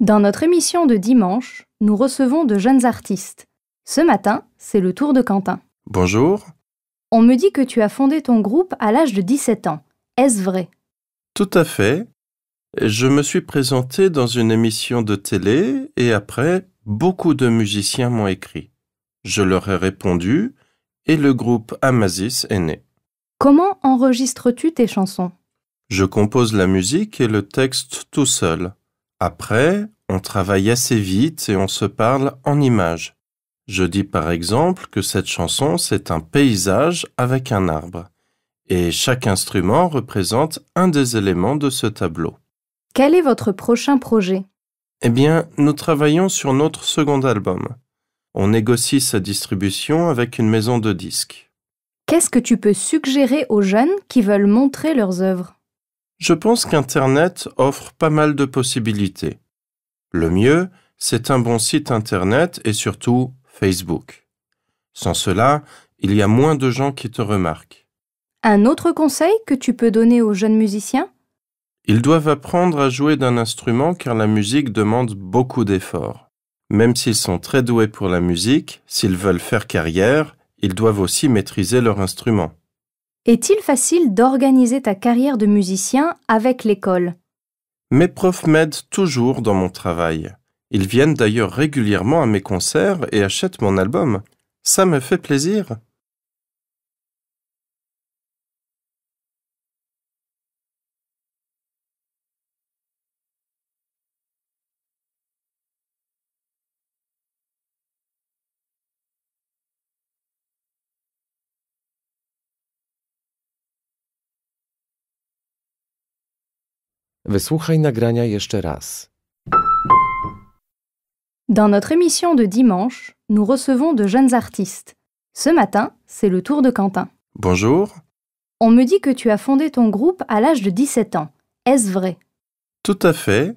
Dans notre émission de dimanche, nous recevons de jeunes artistes. Ce matin, c'est le tour de Quentin. Bonjour. On me dit que tu as fondé ton groupe à l'âge de 17 ans. Est-ce vrai Tout à fait. Je me suis présenté dans une émission de télé et après, beaucoup de musiciens m'ont écrit. Je leur ai répondu et le groupe Amazis est né. Comment enregistres-tu tes chansons Je compose la musique et le texte tout seul. Après, on travaille assez vite et on se parle en images. Je dis par exemple que cette chanson, c'est un paysage avec un arbre. Et chaque instrument représente un des éléments de ce tableau. Quel est votre prochain projet Eh bien, nous travaillons sur notre second album. On négocie sa distribution avec une maison de disques. Qu'est-ce que tu peux suggérer aux jeunes qui veulent montrer leurs œuvres je pense qu'Internet offre pas mal de possibilités. Le mieux, c'est un bon site Internet et surtout Facebook. Sans cela, il y a moins de gens qui te remarquent. Un autre conseil que tu peux donner aux jeunes musiciens Ils doivent apprendre à jouer d'un instrument car la musique demande beaucoup d'efforts. Même s'ils sont très doués pour la musique, s'ils veulent faire carrière, ils doivent aussi maîtriser leur instrument. Est-il facile d'organiser ta carrière de musicien avec l'école Mes profs m'aident toujours dans mon travail. Ils viennent d'ailleurs régulièrement à mes concerts et achètent mon album. Ça me fait plaisir. Dans notre émission de dimanche, nous recevons de jeunes artistes. Ce matin, c'est le tour de Quentin. Bonjour. On me dit que tu as fondé ton groupe à l'âge de 17 ans. Est-ce vrai Tout à fait.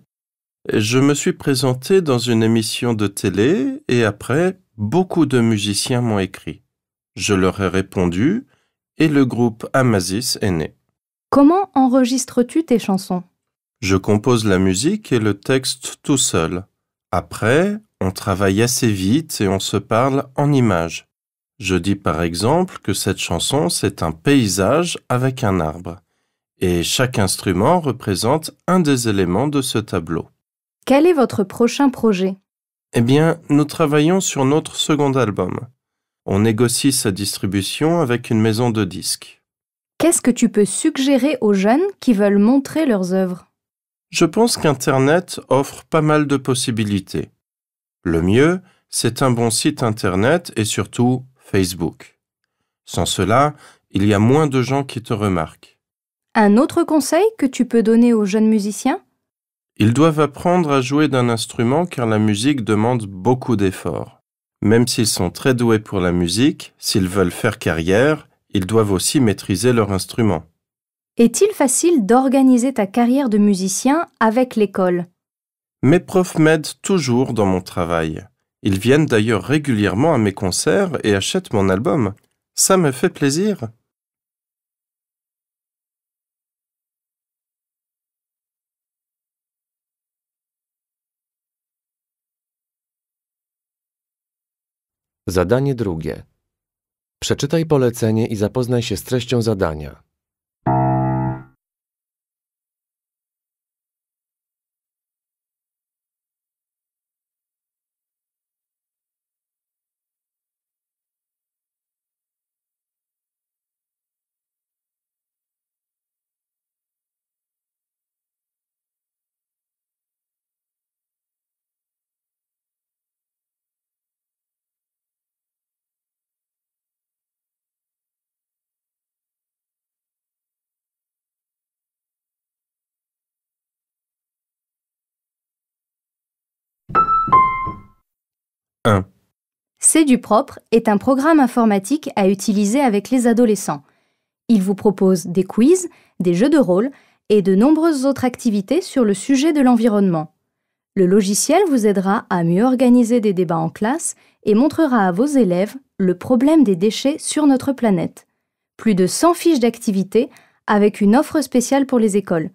Je me suis présenté dans une émission de télé et après, beaucoup de musiciens m'ont écrit. Je leur ai répondu et le groupe Amazis est né. Comment enregistres-tu tes chansons je compose la musique et le texte tout seul. Après, on travaille assez vite et on se parle en images. Je dis par exemple que cette chanson, c'est un paysage avec un arbre. Et chaque instrument représente un des éléments de ce tableau. Quel est votre prochain projet Eh bien, nous travaillons sur notre second album. On négocie sa distribution avec une maison de disques. Qu'est-ce que tu peux suggérer aux jeunes qui veulent montrer leurs œuvres je pense qu'Internet offre pas mal de possibilités. Le mieux, c'est un bon site Internet et surtout Facebook. Sans cela, il y a moins de gens qui te remarquent. Un autre conseil que tu peux donner aux jeunes musiciens Ils doivent apprendre à jouer d'un instrument car la musique demande beaucoup d'efforts. Même s'ils sont très doués pour la musique, s'ils veulent faire carrière, ils doivent aussi maîtriser leur instrument. Est-il facile d'organiser ta carrière de musicien avec l'école Mes profs m'aident toujours dans mon travail. Ils viennent d'ailleurs régulièrement à mes concerts et achètent mon album. Ça me fait plaisir. Zadanie drugie. Przeczytaj polecenie i zapoznaj się z treścią zadania. C'est du propre est un programme informatique à utiliser avec les adolescents. Il vous propose des quiz, des jeux de rôle et de nombreuses autres activités sur le sujet de l'environnement. Le logiciel vous aidera à mieux organiser des débats en classe et montrera à vos élèves le problème des déchets sur notre planète. Plus de 100 fiches d'activités avec une offre spéciale pour les écoles.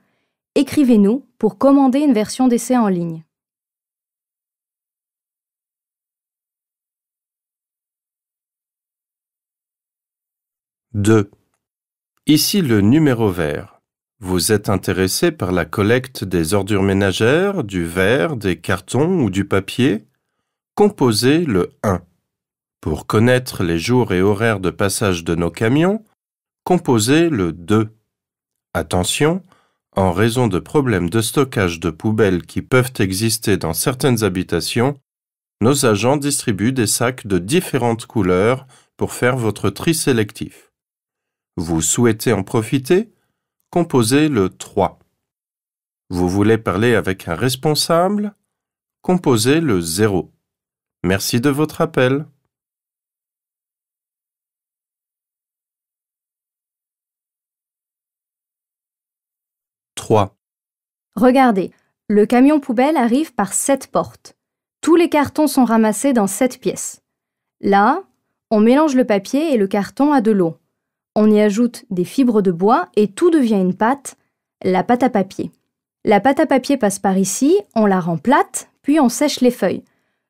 Écrivez-nous pour commander une version d'essai en ligne. 2. Ici le numéro vert. Vous êtes intéressé par la collecte des ordures ménagères, du verre, des cartons ou du papier Composez le 1. Pour connaître les jours et horaires de passage de nos camions, composez le 2. Attention, en raison de problèmes de stockage de poubelles qui peuvent exister dans certaines habitations, nos agents distribuent des sacs de différentes couleurs pour faire votre tri sélectif. Vous souhaitez en profiter Composez le 3. Vous voulez parler avec un responsable Composez le 0. Merci de votre appel. 3. Regardez, le camion poubelle arrive par cette portes. Tous les cartons sont ramassés dans cette pièces. Là, on mélange le papier et le carton à de l'eau. On y ajoute des fibres de bois et tout devient une pâte, la pâte à papier. La pâte à papier passe par ici, on la rend plate, puis on sèche les feuilles.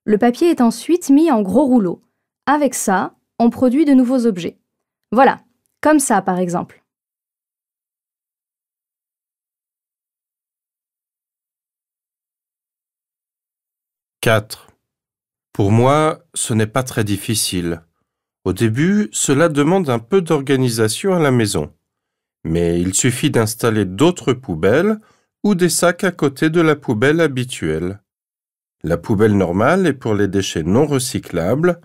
Le papier est ensuite mis en gros rouleaux. Avec ça, on produit de nouveaux objets. Voilà, comme ça par exemple. « 4. Pour moi, ce n'est pas très difficile. Au début, cela demande un peu d'organisation à la maison, mais il suffit d'installer d'autres poubelles ou des sacs à côté de la poubelle habituelle. La poubelle normale est pour les déchets non recyclables,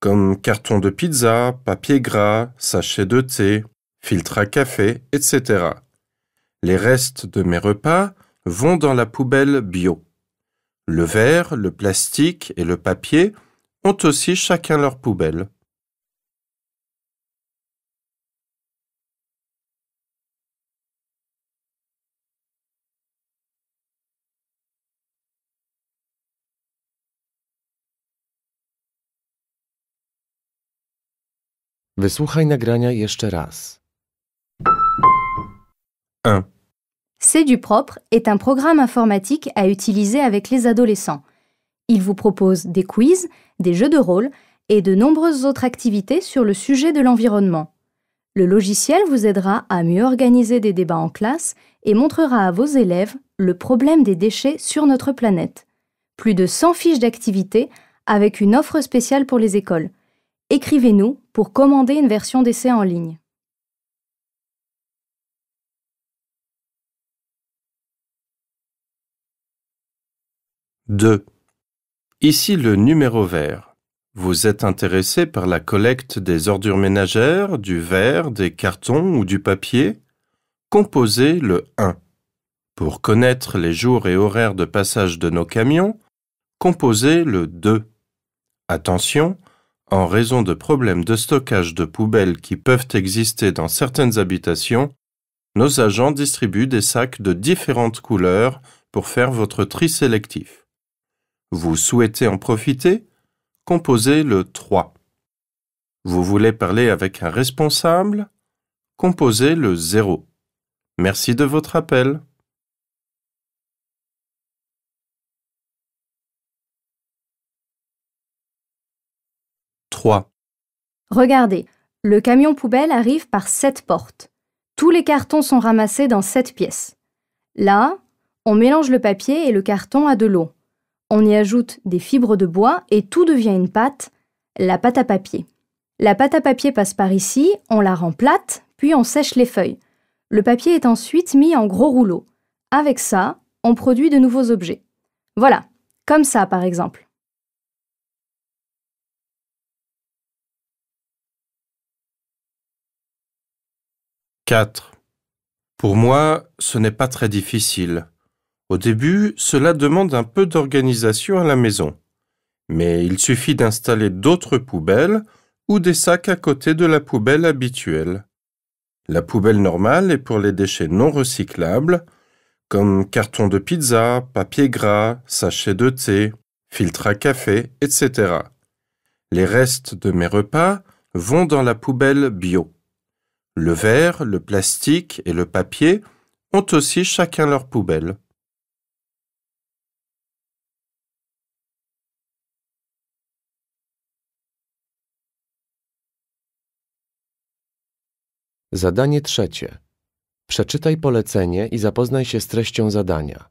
comme carton de pizza, papier gras, sachets de thé, filtre à café, etc. Les restes de mes repas vont dans la poubelle bio. Le verre, le plastique et le papier ont aussi chacun leur poubelle. 1. C'est du propre est un programme informatique à utiliser avec les adolescents. Il vous propose des quiz, des jeux de rôle et de nombreuses autres activités sur le sujet de l'environnement. Le logiciel vous aidera à mieux organiser des débats en classe et montrera à vos élèves le problème des déchets sur notre planète. Plus de 100 fiches d'activités avec une offre spéciale pour les écoles écrivez-nous pour commander une version d'essai en ligne. 2. Ici le numéro vert. Vous êtes intéressé par la collecte des ordures ménagères, du verre, des cartons ou du papier Composez le 1. Pour connaître les jours et horaires de passage de nos camions, composez le 2. Attention, en raison de problèmes de stockage de poubelles qui peuvent exister dans certaines habitations, nos agents distribuent des sacs de différentes couleurs pour faire votre tri sélectif. Vous souhaitez en profiter Composez le 3. Vous voulez parler avec un responsable Composez le 0. Merci de votre appel. Regardez, le camion poubelle arrive par sept portes. Tous les cartons sont ramassés dans sept pièces. Là, on mélange le papier et le carton à de l'eau. On y ajoute des fibres de bois et tout devient une pâte, la pâte à papier. La pâte à papier passe par ici, on la rend plate, puis on sèche les feuilles. Le papier est ensuite mis en gros rouleaux. Avec ça, on produit de nouveaux objets. Voilà, comme ça par exemple. 4. Pour moi, ce n'est pas très difficile. Au début, cela demande un peu d'organisation à la maison. Mais il suffit d'installer d'autres poubelles ou des sacs à côté de la poubelle habituelle. La poubelle normale est pour les déchets non recyclables, comme carton de pizza, papier gras, sachets de thé, filtre à café, etc. Les restes de mes repas vont dans la poubelle bio. Le verre, le plastique et le papier ont aussi chacun leur poubelle. Zadanie trzecie. Przeczytaj polecenie i zapoznaj się z treścią zadania.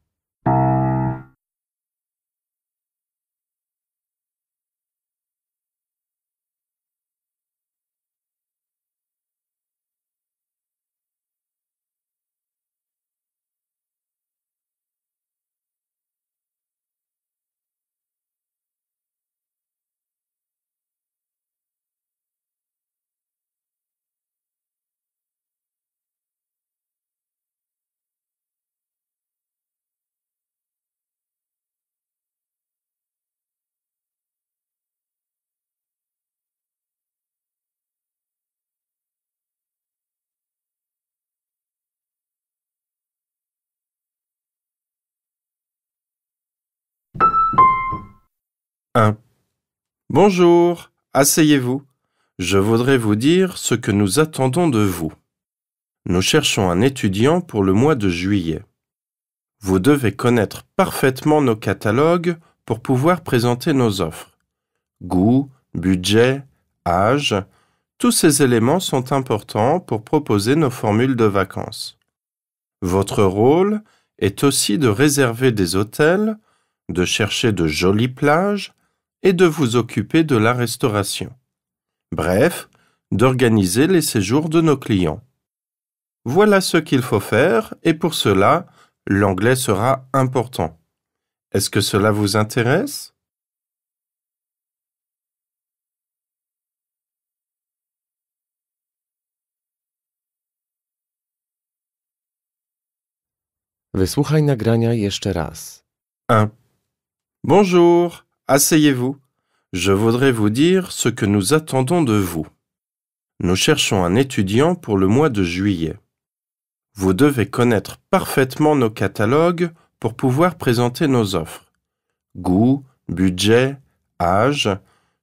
1. Bonjour, asseyez-vous. Je voudrais vous dire ce que nous attendons de vous. Nous cherchons un étudiant pour le mois de juillet. Vous devez connaître parfaitement nos catalogues pour pouvoir présenter nos offres. Goût, budget, âge, tous ces éléments sont importants pour proposer nos formules de vacances. Votre rôle est aussi de réserver des hôtels, de chercher de jolies plages, et de vous occuper de la restauration. Bref, d'organiser les séjours de nos clients. Voilà ce qu'il faut faire et pour cela, l'anglais sera important. Est-ce que cela vous intéresse 1. Bonjour. Asseyez-vous, je voudrais vous dire ce que nous attendons de vous. Nous cherchons un étudiant pour le mois de juillet. Vous devez connaître parfaitement nos catalogues pour pouvoir présenter nos offres. Goût, budget, âge,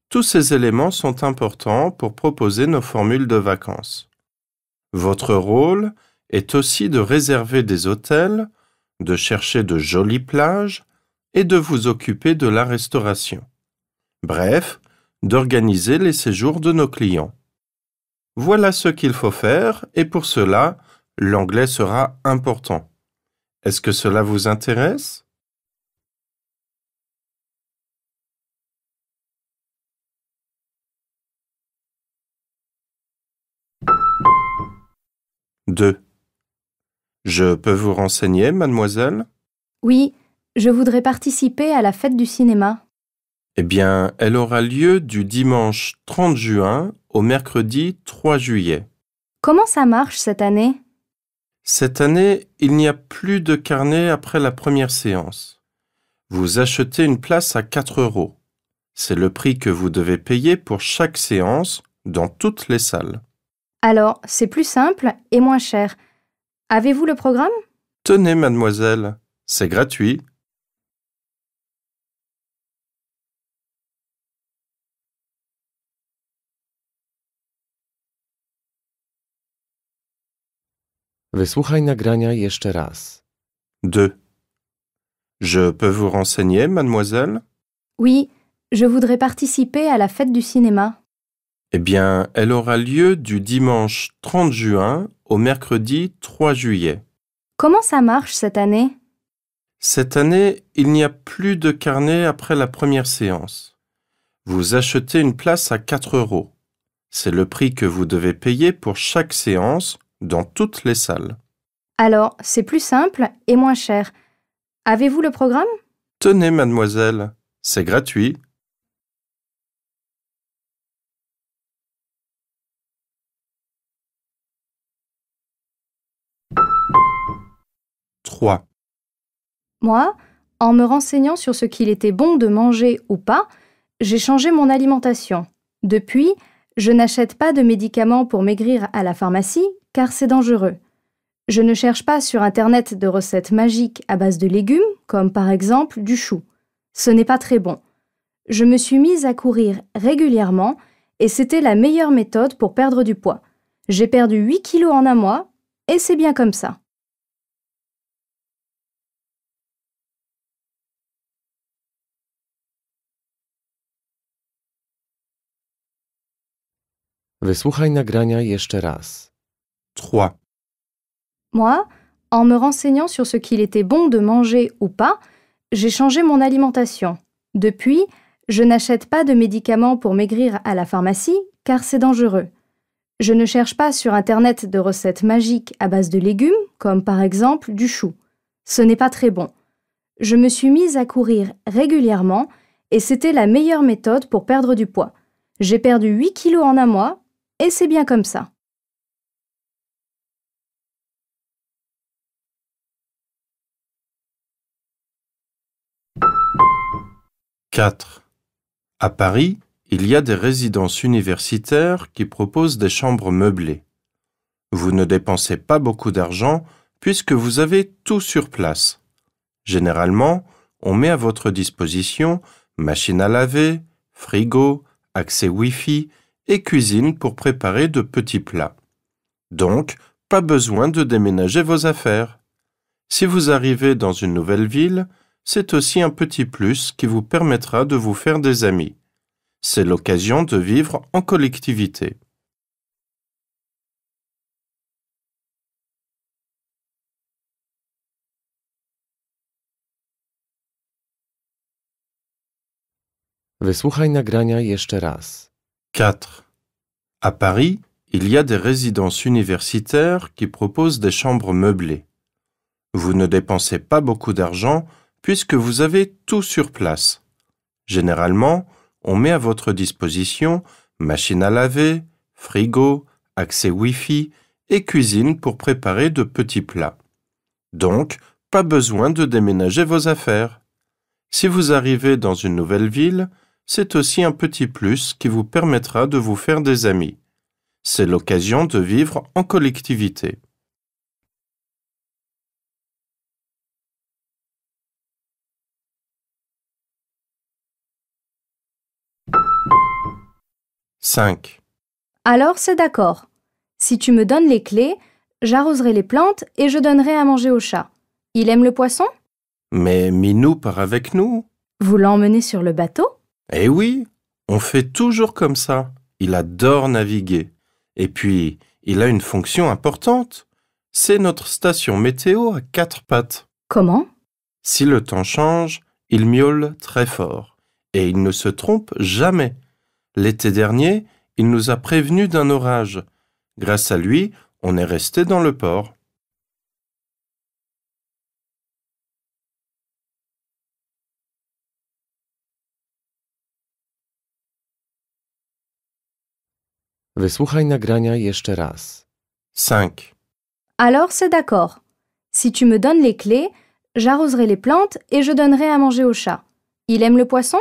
tous ces éléments sont importants pour proposer nos formules de vacances. Votre rôle est aussi de réserver des hôtels, de chercher de jolies plages, et de vous occuper de la restauration. Bref, d'organiser les séjours de nos clients. Voilà ce qu'il faut faire et pour cela, l'anglais sera important. Est-ce que cela vous intéresse 2. Je peux vous renseigner, mademoiselle Oui, je voudrais participer à la fête du cinéma. Eh bien, elle aura lieu du dimanche 30 juin au mercredi 3 juillet. Comment ça marche cette année Cette année, il n'y a plus de carnet après la première séance. Vous achetez une place à 4 euros. C'est le prix que vous devez payer pour chaque séance dans toutes les salles. Alors, c'est plus simple et moins cher. Avez-vous le programme Tenez, mademoiselle, c'est gratuit. 2. Je peux vous renseigner, mademoiselle Oui, je voudrais participer à la fête du cinéma. Eh bien, elle aura lieu du dimanche 30 juin au mercredi 3 juillet. Comment ça marche cette année Cette année, il n'y a plus de carnet après la première séance. Vous achetez une place à 4 euros. C'est le prix que vous devez payer pour chaque séance dans toutes les salles. Alors, c'est plus simple et moins cher. Avez-vous le programme Tenez, mademoiselle, c'est gratuit. 3. Moi, en me renseignant sur ce qu'il était bon de manger ou pas, j'ai changé mon alimentation. Depuis, je n'achète pas de médicaments pour maigrir à la pharmacie, car c'est dangereux. Je ne cherche pas sur Internet de recettes magiques à base de légumes, comme par exemple du chou. Ce n'est pas très bon. Je me suis mise à courir régulièrement et c'était la meilleure méthode pour perdre du poids. J'ai perdu 8 kilos en un mois et c'est bien comme ça. 3. Moi, en me renseignant sur ce qu'il était bon de manger ou pas, j'ai changé mon alimentation. Depuis, je n'achète pas de médicaments pour maigrir à la pharmacie car c'est dangereux. Je ne cherche pas sur Internet de recettes magiques à base de légumes, comme par exemple du chou. Ce n'est pas très bon. Je me suis mise à courir régulièrement et c'était la meilleure méthode pour perdre du poids. J'ai perdu 8 kilos en un mois et c'est bien comme ça. 4. À Paris, il y a des résidences universitaires qui proposent des chambres meublées. Vous ne dépensez pas beaucoup d'argent puisque vous avez tout sur place. Généralement, on met à votre disposition machine à laver, frigo, accès Wi-Fi et cuisine pour préparer de petits plats. Donc, pas besoin de déménager vos affaires. Si vous arrivez dans une nouvelle ville, c'est aussi un petit plus qui vous permettra de vous faire des amis. C'est l'occasion de vivre en collectivité. 4. À Paris, il y a des résidences universitaires qui proposent des chambres meublées. Vous ne dépensez pas beaucoup d'argent puisque vous avez tout sur place. Généralement, on met à votre disposition machine à laver, frigo, accès Wi-Fi et cuisine pour préparer de petits plats. Donc, pas besoin de déménager vos affaires. Si vous arrivez dans une nouvelle ville, c'est aussi un petit plus qui vous permettra de vous faire des amis. C'est l'occasion de vivre en collectivité. 5. Alors c'est d'accord. Si tu me donnes les clés, j'arroserai les plantes et je donnerai à manger au chat. Il aime le poisson Mais Minou part avec nous. Vous l'emmenez sur le bateau Eh oui, on fait toujours comme ça. Il adore naviguer. Et puis, il a une fonction importante. C'est notre station météo à quatre pattes. Comment Si le temps change, il miaule très fort. Et il ne se trompe jamais. L'été dernier, il nous a prévenus d'un orage. Grâce à lui, on est resté dans le port. Wysłuchaj nagrania jeszcze raz. 5. Alors c'est d'accord. Si tu me donnes les clés, j'arroserai les plantes et je donnerai à manger au chat. Il aime le poisson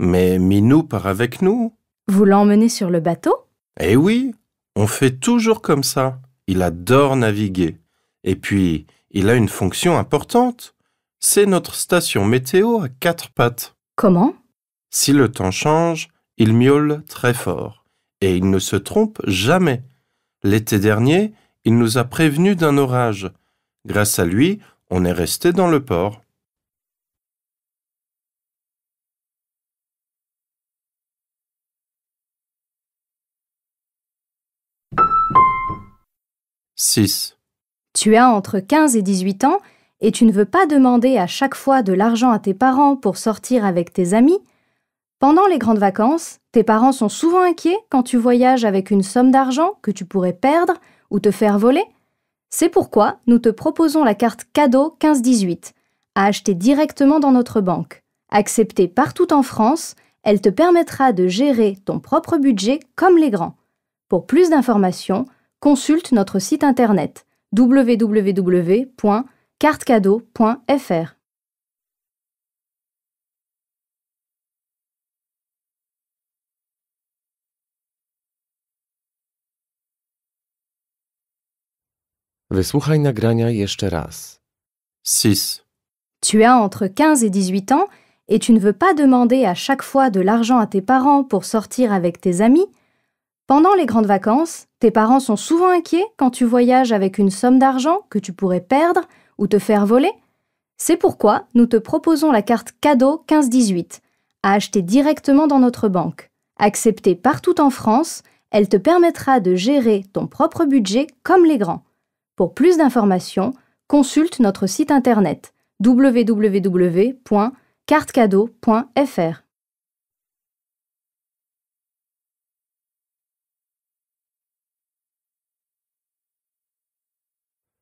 Mais Minou part avec nous. Vous l'emmenez sur le bateau Eh oui, on fait toujours comme ça. Il adore naviguer. Et puis, il a une fonction importante. C'est notre station météo à quatre pattes. Comment Si le temps change, il miaule très fort. Et il ne se trompe jamais. L'été dernier, il nous a prévenus d'un orage. Grâce à lui, on est resté dans le port. 6. Tu as entre 15 et 18 ans et tu ne veux pas demander à chaque fois de l'argent à tes parents pour sortir avec tes amis. Pendant les grandes vacances, tes parents sont souvent inquiets quand tu voyages avec une somme d'argent que tu pourrais perdre ou te faire voler. C'est pourquoi nous te proposons la carte cadeau 15-18 à acheter directement dans notre banque. Acceptée partout en France, elle te permettra de gérer ton propre budget comme les grands. Pour plus d'informations, consulte notre site internet www.cartecadeau.fr. jeszcze raz. 6. Tu as entre 15 et 18 ans et tu ne veux pas demander à chaque fois de l'argent à tes parents pour sortir avec tes amis, pendant les grandes vacances, tes parents sont souvent inquiets quand tu voyages avec une somme d'argent que tu pourrais perdre ou te faire voler. C'est pourquoi nous te proposons la carte cadeau 1518 à acheter directement dans notre banque. Acceptée partout en France, elle te permettra de gérer ton propre budget comme les grands. Pour plus d'informations, consulte notre site internet www.cartecadeau.fr.